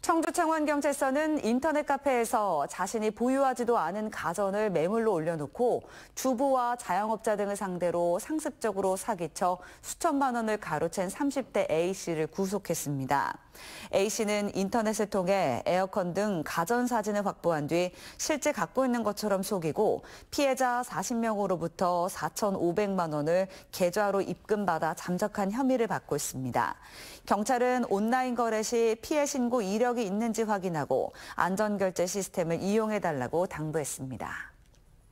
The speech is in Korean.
청주청원경찰서는 인터넷 카페에서 자신이 보유하지도 않은 가전을 매물로 올려놓고 주부와 자영업자 등을 상대로 상습적으로 사기쳐 수천만 원을 가로챈 30대 A씨를 구속했습니다. A씨는 인터넷을 통해 에어컨 등 가전 사진을 확보한 뒤 실제 갖고 있는 것처럼 속이고 피해자 40명으로부터 4,500만 원을 계좌로 입금받아 잠적한 혐의를 받고 있습니다. 경찰은 온라인 거래 시 피해 신고 이력 이력이 있는지 확인하고 안전결제 시스템을 이용해달라고 당부했습니다.